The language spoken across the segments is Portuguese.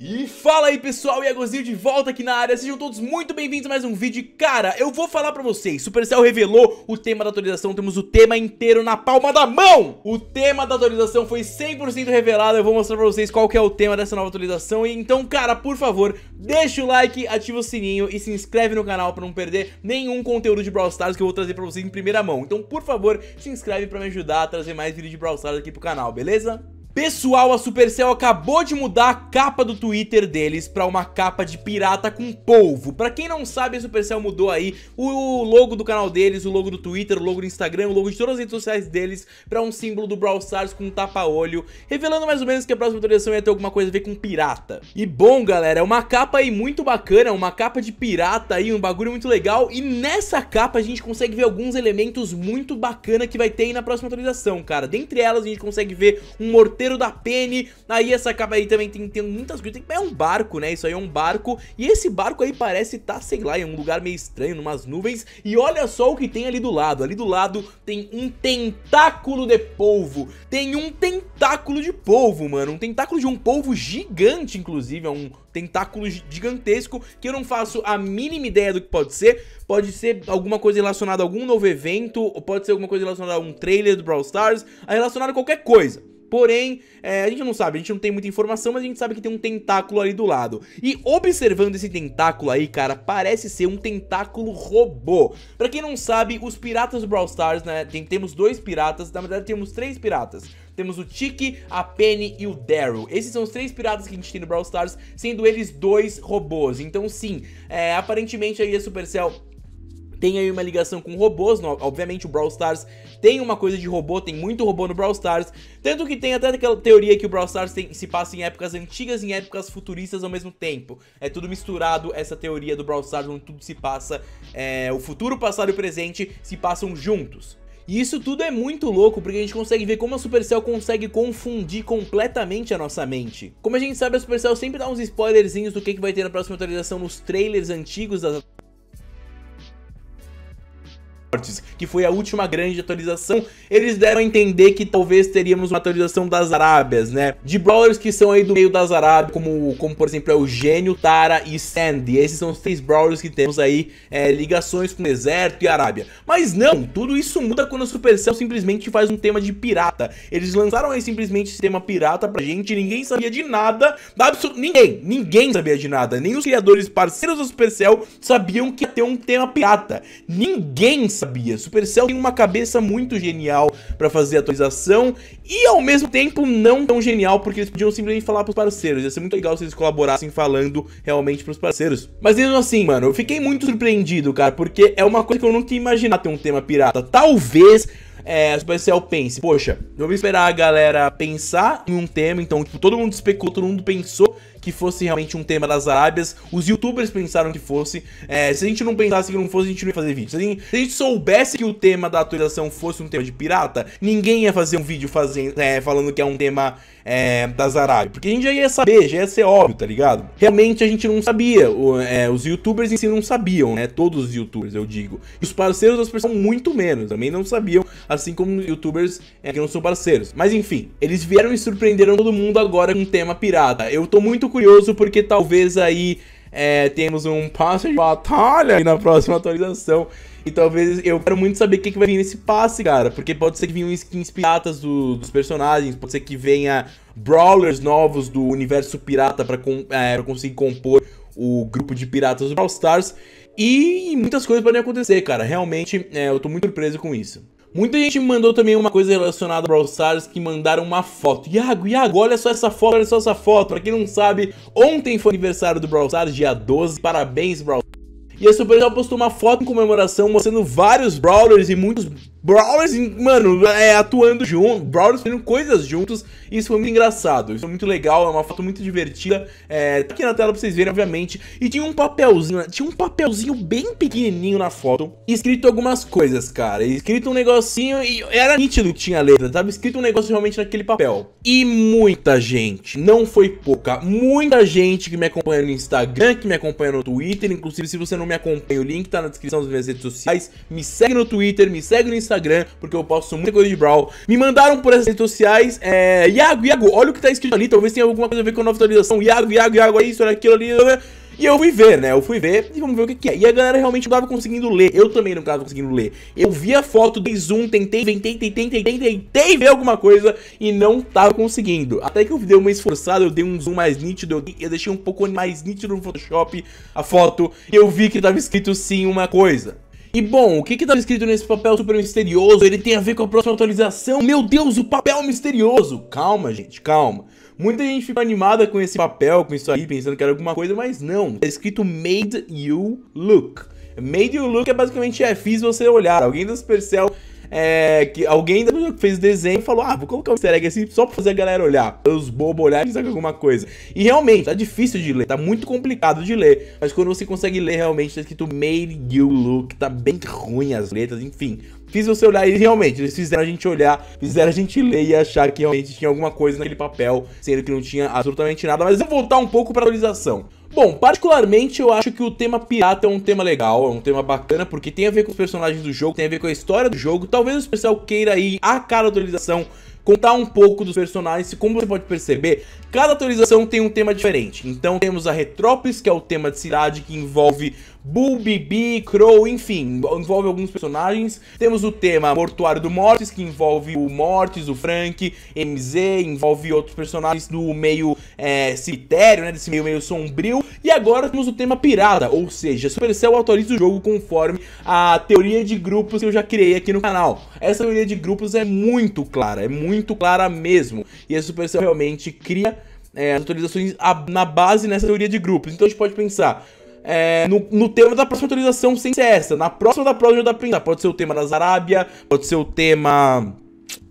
E fala aí pessoal, Iagozinho é de volta aqui na área, sejam todos muito bem-vindos a mais um vídeo Cara, eu vou falar pra vocês, Supercell revelou o tema da atualização, temos o tema inteiro na palma da mão O tema da atualização foi 100% revelado, eu vou mostrar pra vocês qual que é o tema dessa nova atualização e Então cara, por favor, deixa o like, ativa o sininho e se inscreve no canal pra não perder nenhum conteúdo de Brawl Stars que eu vou trazer pra vocês em primeira mão Então por favor, se inscreve pra me ajudar a trazer mais vídeos de Brawl Stars aqui pro canal, beleza? Pessoal, a Supercell acabou de mudar a capa do Twitter deles para uma capa de pirata com polvo. Para quem não sabe, a Supercell mudou aí o logo do canal deles, o logo do Twitter, o logo do Instagram, o logo de todas as redes sociais deles para um símbolo do Brawl Stars com um tapa-olho, revelando mais ou menos que a próxima atualização ia ter alguma coisa a ver com pirata. E bom, galera, é uma capa aí muito bacana, uma capa de pirata aí, um bagulho muito legal. E nessa capa a gente consegue ver alguns elementos muito bacana que vai ter aí na próxima atualização, cara. Dentre elas a gente consegue ver um morteiro da Penny. Aí essa capa aí também tem, tem muitas coisas. É um barco, né? Isso aí é um barco. E esse barco aí parece estar, tá, sei lá, em um lugar meio estranho, numas nuvens. E olha só o que tem ali do lado. Ali do lado tem um tentáculo de polvo. Tem um tentáculo de polvo, mano. Um tentáculo de um polvo gigante, inclusive. É um tentáculo gigantesco que eu não faço a mínima ideia do que pode ser. Pode ser alguma coisa relacionada a algum novo evento, ou pode ser alguma coisa relacionada a um trailer do Brawl Stars, a relacionado a qualquer coisa. Porém, é, a gente não sabe, a gente não tem muita informação, mas a gente sabe que tem um tentáculo ali do lado. E observando esse tentáculo aí, cara, parece ser um tentáculo robô. Pra quem não sabe, os piratas do Brawl Stars, né, tem, temos dois piratas, na verdade temos três piratas. Temos o Tiki, a Penny e o Daryl. Esses são os três piratas que a gente tem no Brawl Stars, sendo eles dois robôs. Então sim, é, aparentemente aí a é Supercell tem aí uma ligação com robôs, no, obviamente o Brawl Stars tem uma coisa de robô, tem muito robô no Brawl Stars, tanto que tem até aquela teoria que o Brawl Stars tem, se passa em épocas antigas e em épocas futuristas ao mesmo tempo, é tudo misturado essa teoria do Brawl Stars onde tudo se passa, é, o futuro, o passado e o presente se passam juntos. E isso tudo é muito louco, porque a gente consegue ver como a Supercell consegue confundir completamente a nossa mente. Como a gente sabe, a Supercell sempre dá uns spoilerzinhos do que, que vai ter na próxima atualização nos trailers antigos das que foi a última grande atualização, eles deram a entender que talvez teríamos uma atualização das Arábias, né? De brawlers que são aí do meio das Arábias, como, como por exemplo é o Gênio, Tara e Sandy. Esses são os três brawlers que temos aí é, ligações com o deserto e Arábia. Mas não, tudo isso muda quando a Supercell simplesmente faz um tema de pirata. Eles lançaram aí simplesmente esse tema pirata pra gente, ninguém sabia de nada, absolutamente ninguém, ninguém sabia de nada, nem os criadores parceiros da Supercell sabiam que ia ter um tema pirata. Ninguém sabia sabia. Supercell tem uma cabeça muito genial para fazer atualização e ao mesmo tempo não tão genial porque eles podiam simplesmente falar pros parceiros. Ia ser muito legal se eles colaborassem falando realmente pros parceiros. Mas mesmo assim, mano, eu fiquei muito surpreendido, cara, porque é uma coisa que eu nunca ia imaginar ter um tema pirata. Talvez é, a Supercell pense, poxa, vamos esperar a galera pensar em um tema, então, tipo, todo mundo especulou, todo mundo pensou que fosse realmente um tema das Arábias. Os youtubers pensaram que fosse. É, se a gente não pensasse que não fosse, a gente não ia fazer vídeo. Se a, gente, se a gente, soubesse que o tema da atualização fosse um tema de pirata, ninguém ia fazer um vídeo fazendo, é, falando que é um tema é, das Arábias. Porque a gente já ia saber, já ia ser óbvio, tá ligado? Realmente a gente não sabia. O, é, os youtubers em si não sabiam, né? Todos os youtubers, eu digo. E os parceiros das pessoas muito menos, também não sabiam, assim como youtubers é, que não são parceiros. Mas enfim, eles vieram e surpreenderam todo mundo agora com o tema pirata. Eu tô muito curioso curioso porque talvez aí é, temos um passe de batalha na próxima atualização. E talvez eu quero muito saber o que, que vai vir nesse passe, cara. Porque pode ser que venham skins piratas do, dos personagens, pode ser que venha brawlers novos do universo pirata pra, com, é, pra conseguir compor o grupo de piratas do Brawl Stars. E muitas coisas podem acontecer, cara. Realmente, é, eu tô muito surpreso com isso. Muita gente me mandou também uma coisa relacionada ao Brawl Stars que mandaram uma foto. Iago, Iago, olha só essa foto, olha só essa foto. Pra quem não sabe, ontem foi aniversário do Brawl Stars, dia 12. Parabéns, Brawl Stars. E a Supercell postou uma foto em comemoração mostrando vários Brawlers e muitos Brawlers, mano, é, atuando junto, Brawlers fazendo coisas juntos, isso foi muito engraçado, isso foi muito legal, é uma foto muito divertida, é, tá aqui na tela pra vocês verem, obviamente, e tinha um papelzinho, tinha um papelzinho bem pequenininho na foto, escrito algumas coisas, cara, escrito um negocinho, e era nítido que tinha letra, tava escrito um negócio realmente naquele papel, e muita gente, não foi pouca, muita gente que me acompanha no Instagram, que me acompanha no Twitter, inclusive se você não me acompanha, o link tá na descrição das minhas redes sociais, me segue no Twitter, me segue no Instagram, Instagram, porque eu posto muita coisa de Brawl. Me mandaram por essas redes sociais, é... Iago, Iago, olha o que tá escrito ali, talvez tenha alguma coisa a ver com a nova atualização. Iago, Iago, Iago, é isso, olha aquilo ali... Né? E eu fui ver, né? Eu fui ver e vamos ver o que, que é. E a galera realmente não tava conseguindo ler. Eu também não tava conseguindo ler. Eu vi a foto, dei zoom, tentei, tentei, tentei, tentei, tentei ver alguma coisa e não tava conseguindo. Até que eu dei uma esforçada, eu dei um zoom mais nítido, eu, eu deixei um pouco mais nítido no Photoshop a foto. E eu vi que tava escrito sim uma coisa. E bom, o que que tá escrito nesse papel super misterioso? Ele tem a ver com a próxima atualização? Meu Deus, o papel misterioso! Calma, gente, calma. Muita gente ficou animada com esse papel, com isso aí, pensando que era alguma coisa, mas não. Tá escrito Made You Look. Made You Look é basicamente é, fiz você olhar. Alguém da Supercell é, que alguém fez desenho e falou: Ah, vou colocar um easter egg assim só pra fazer a galera olhar. Os bobos olharem e sacar alguma coisa. E realmente, tá difícil de ler, tá muito complicado de ler. Mas quando você consegue ler, realmente tá escrito Made You Look, tá bem ruim as letras, enfim fiz você olhar e realmente, eles fizeram a gente olhar, fizeram a gente ler e achar que realmente tinha alguma coisa naquele papel, sendo que não tinha absolutamente nada. Mas eu vou voltar um pouco para a atualização. Bom, particularmente eu acho que o tema pirata é um tema legal, é um tema bacana, porque tem a ver com os personagens do jogo, tem a ver com a história do jogo. Talvez o especial queira ir à cara da atualização contar um pouco dos personagens. E como você pode perceber, cada atualização tem um tema diferente. Então temos a Retropis, que é o tema de cidade que envolve Bull, Bibi, Crow, enfim, envolve alguns personagens. Temos o tema Mortuário do Mortis, que envolve o Mortis, o Frank, MZ, envolve outros personagens do meio é, cemitério, né, desse meio meio sombrio. E agora temos o tema Pirata, ou seja, Supercell atualiza o jogo conforme a teoria de grupos que eu já criei aqui no canal. Essa teoria de grupos é muito clara, é muito muito clara mesmo. E a supercell realmente cria é, as atualizações na base nessa teoria de grupos. Então a gente pode pensar, é, no, no, tema da próxima atualização sem ser essa. Na próxima da próxima da tá Pinda. Pode ser o tema da Arábia, pode ser o tema.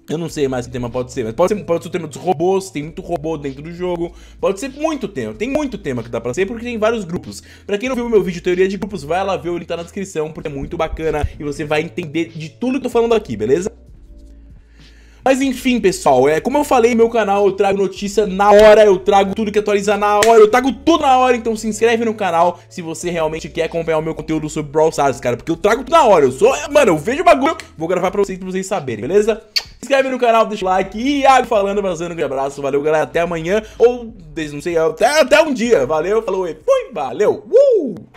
Eu não sei mais que tema pode ser, mas pode ser, pode ser o tema dos robôs, tem muito robô dentro do jogo. Pode ser muito tema, tem muito tema que dá pra ser, porque tem vários grupos. Pra quem não viu meu vídeo Teoria de Grupos, vai lá ver, o link tá na descrição, porque é muito bacana e você vai entender de tudo que eu tô falando aqui, beleza? Mas enfim, pessoal, é como eu falei, meu canal eu trago notícia na hora, eu trago tudo que atualiza na hora, eu trago tudo na hora, então se inscreve no canal se você realmente quer acompanhar o meu conteúdo sobre Brawl Stars, cara, porque eu trago tudo na hora, eu sou, mano, eu vejo o bagulho, vou gravar pra vocês, pra vocês saberem, beleza? Se inscreve no canal, deixa o like, e Iago falando, fazendo um grande abraço, valeu galera, até amanhã, ou, desde não sei, até, até um dia, valeu, falou e fui, valeu, uh!